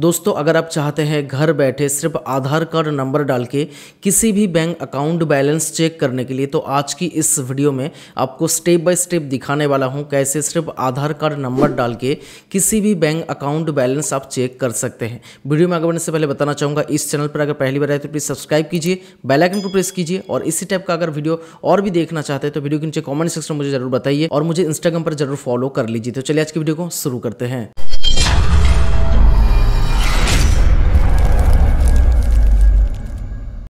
दोस्तों अगर आप चाहते हैं घर बैठे सिर्फ आधार कार्ड नंबर डाल के किसी भी बैंक अकाउंट बैलेंस चेक करने के लिए तो आज की इस वीडियो में आपको स्टेप बाय स्टेप दिखाने वाला हूं कैसे सिर्फ आधार कार्ड नंबर डाल के किसी भी बैंक अकाउंट बैलेंस आप चेक कर सकते हैं वीडियो में आगे बढ़ने से पहले बताना चाहूँगा इस चैनल पर अगर पहली बार आए तो प्लीज़ सब्सक्राइब कीजिए बेलाइकन को प्रेस कीजिए और इसी टाइप का अगर वीडियो और भी देखना चाहते हैं तो वीडियो के नीचे कॉमेंट सेक्शन मुझे जरूर बताइए और मुझे इंस्टाग्राम पर जरूर फॉलो कर लीजिए तो चलिए आज की वीडियो को शुरू करते हैं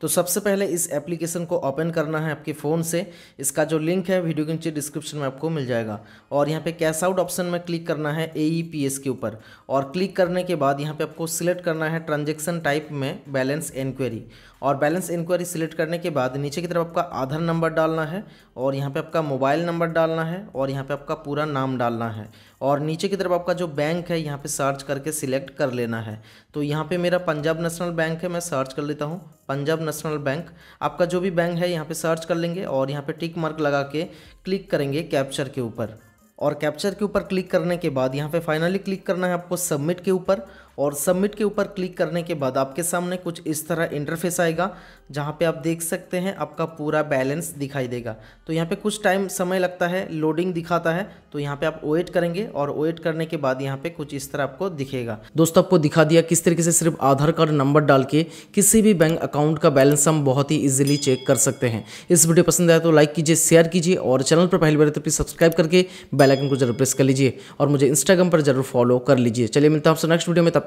तो सबसे पहले इस एप्लीकेशन को ओपन करना है आपके फ़ोन से इसका जो लिंक है वीडियो के नीचे डिस्क्रिप्शन में आपको मिल जाएगा और यहाँ पे कैश आउट ऑप्शन में क्लिक करना है ए e के ऊपर और क्लिक करने के बाद यहाँ पे आपको सिलेक्ट करना है ट्रांजेक्शन टाइप में बैलेंस इंक्वायरी और बैलेंस इंक्वायरी सिलेक्ट करने के बाद नीचे की तरफ आपका आधार नंबर डालना है और यहाँ पर आपका मोबाइल नंबर डालना है और यहाँ पर आपका पूरा नाम डालना है और नीचे की तरफ आपका जो बैंक है यहाँ पर सर्च करके सिलेक्ट कर लेना है तो यहाँ पर मेरा पंजाब नेशनल बैंक है मैं सर्च कर लेता हूँ पंजाब नेशनल बैंक आपका जो भी बैंक है यहाँ पे सर्च कर लेंगे और यहाँ पे टिक मार्क लगा के क्लिक करेंगे कैप्चर के ऊपर और कैप्चर के ऊपर क्लिक करने के बाद यहाँ पे फाइनली क्लिक करना है आपको सबमिट के ऊपर और सबमिट के ऊपर क्लिक करने के बाद आपके सामने कुछ इस तरह इंटरफेस आएगा जहाँ पे आप देख सकते हैं आपका पूरा बैलेंस दिखाई देगा तो यहाँ पे कुछ टाइम समय लगता है लोडिंग दिखाता है तो यहाँ पे आप वेट करेंगे और वेट करने के बाद यहाँ पे कुछ इस तरह आपको दिखेगा दोस्तों आपको दिखा दिया किस तरीके से सिर्फ आधार कार्ड नंबर डाल के किसी भी बैंक अकाउंट का बैलेंस हम बहुत ही ईजिली चेक कर सकते हैं इस वीडियो पसंद आया तो लाइक कीजिए शेयर कीजिए और चैनल पर पहली बार तो प्लीज़ सब्सक्राइब करके बेलाइकन को जरूर प्रेस कर लीजिए और मुझे इंस्टाग्राम पर जरूर फॉलो कर लीजिए चलिए मिलता हूँ आपसे नेक्स्ट वीडियो में तब